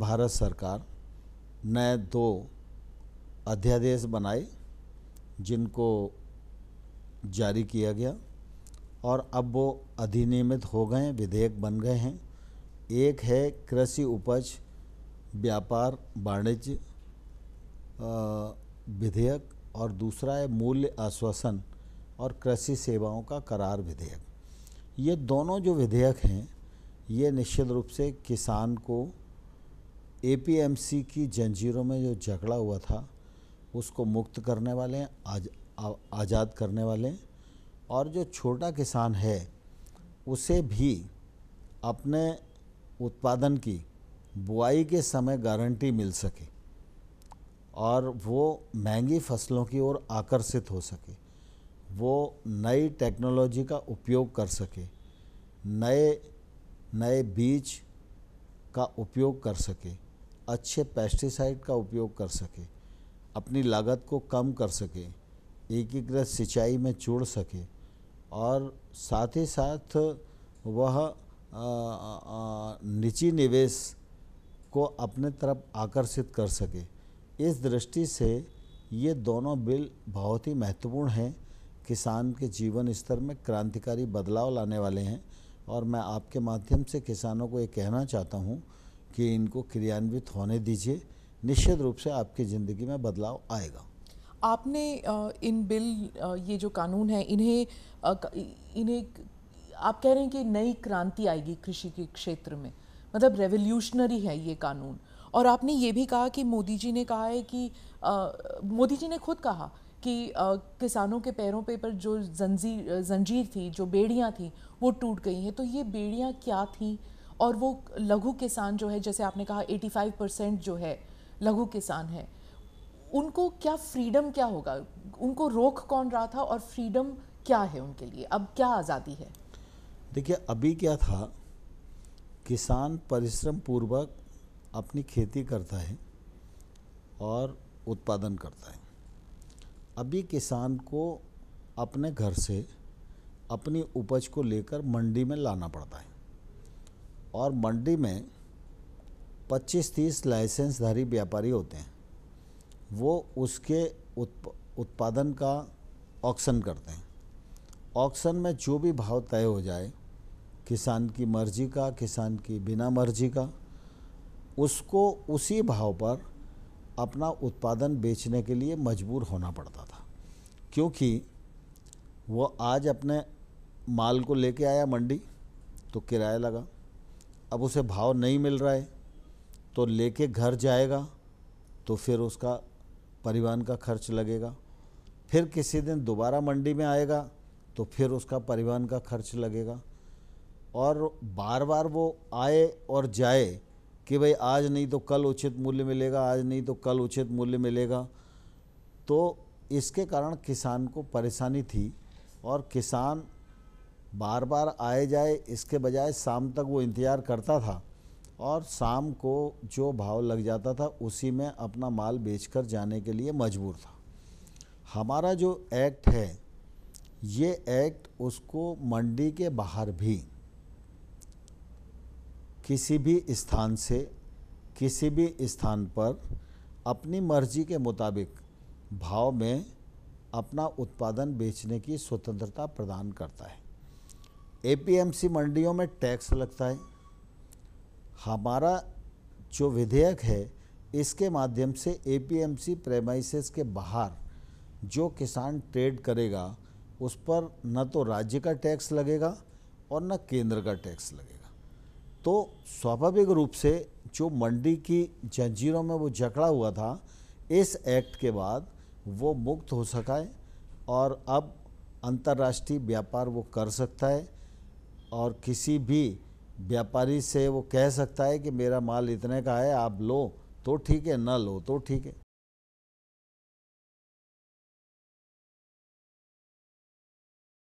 भारत सरकार ने दो अध्यादेश बनाए जिनको जारी किया गया और अब वो अधिनियमित हो गए विधेयक बन गए हैं एक है कृषि उपज व्यापार वाणिज्य विधेयक और दूसरा है मूल्य आश्वासन और कृषि सेवाओं का करार विधेयक ये दोनों जो विधेयक हैं ये निश्चित रूप से किसान को एपीएमसी की जंजीरों में जो झगड़ा हुआ था उसको मुक्त करने वाले हैं आज आज़ाद करने वाले हैं और जो छोटा किसान है उसे भी अपने उत्पादन की बुआई के समय गारंटी मिल सके और वो महंगी फसलों की ओर आकर्षित हो सके वो नई टेक्नोलॉजी का उपयोग कर सके नए नए बीज का उपयोग कर सके अच्छे पेस्टिसाइड का उपयोग कर सके अपनी लागत को कम कर सके एकीकृत सिंचाई में जुड़ सके और साथ ही साथ वह निजी निवेश को अपने तरफ आकर्षित कर सके इस दृष्टि से ये दोनों बिल बहुत ही महत्वपूर्ण हैं किसान के जीवन स्तर में क्रांतिकारी बदलाव लाने वाले हैं और मैं आपके माध्यम से किसानों को ये कहना चाहता हूँ कि इनको क्रियान्वित होने दीजिए निश्चित रूप से आपकी ज़िंदगी में बदलाव आएगा आपने इन बिल ये जो कानून है इन्हें इन्हें आप कह रहे हैं कि नई क्रांति आएगी कृषि के क्षेत्र में मतलब रेवोल्यूशनरी है ये कानून और आपने ये भी कहा कि मोदी जी ने कहा है कि मोदी जी ने खुद कहा कि किसानों के पैरों पे पर जो जंजीर जंजीर थी जो बेड़ियाँ थी वो टूट गई हैं तो ये बेड़ियाँ क्या थी और वो लघु किसान जो है जैसे आपने कहा 85 परसेंट जो है लघु किसान है उनको क्या फ्रीडम क्या होगा उनको रोक कौन रहा था और फ्रीडम क्या है उनके लिए अब क्या आज़ादी है देखिए अभी क्या था किसान परिश्रम पूर्वक अपनी खेती करता है और उत्पादन करता है अभी किसान को अपने घर से अपनी उपज को लेकर मंडी में लाना पड़ता है और मंडी में 25-30 लाइसेंसधारी व्यापारी होते हैं वो उसके उत्प, उत्पादन का ऑक्शन करते हैं ऑक्शन में जो भी भाव तय हो जाए किसान की मर्जी का किसान की बिना मर्जी का उसको उसी भाव पर अपना उत्पादन बेचने के लिए मजबूर होना पड़ता था क्योंकि वो आज अपने माल को लेके आया मंडी तो किराया लगा अब उसे भाव नहीं मिल रहा है तो लेके घर जाएगा तो फिर उसका परिवहन का खर्च लगेगा फिर किसी दिन दोबारा मंडी में आएगा तो फिर उसका परिवहन का खर्च लगेगा और बार बार वो आए और जाए कि भाई आज नहीं तो कल उचित मूल्य मिलेगा आज नहीं तो कल उचित मूल्य मिलेगा तो इसके कारण किसान को परेशानी थी और किसान बार बार आए जाए इसके बजाय शाम तक वो इंतज़ार करता था और शाम को जो भाव लग जाता था उसी में अपना माल बेचकर जाने के लिए मजबूर था हमारा जो एक्ट है ये एक्ट उसको मंडी के बाहर भी किसी भी स्थान से किसी भी स्थान पर अपनी मर्जी के मुताबिक भाव में अपना उत्पादन बेचने की स्वतंत्रता प्रदान करता है एपीएमसी मंडियों में टैक्स लगता है हमारा जो विधेयक है इसके माध्यम से एपीएमसी प्रेमाइसेस के बाहर जो किसान ट्रेड करेगा उस पर न तो राज्य का टैक्स लगेगा और न केंद्र का टैक्स लगेगा तो स्वाभाविक रूप से जो मंडी की जंजीरों में वो जकड़ा हुआ था इस एक्ट के बाद वो मुक्त हो सका है और अब अंतर्राष्ट्रीय व्यापार वो कर सकता है और किसी भी व्यापारी से वो कह सकता है कि मेरा माल इतने का है आप लो तो ठीक है ना लो तो ठीक है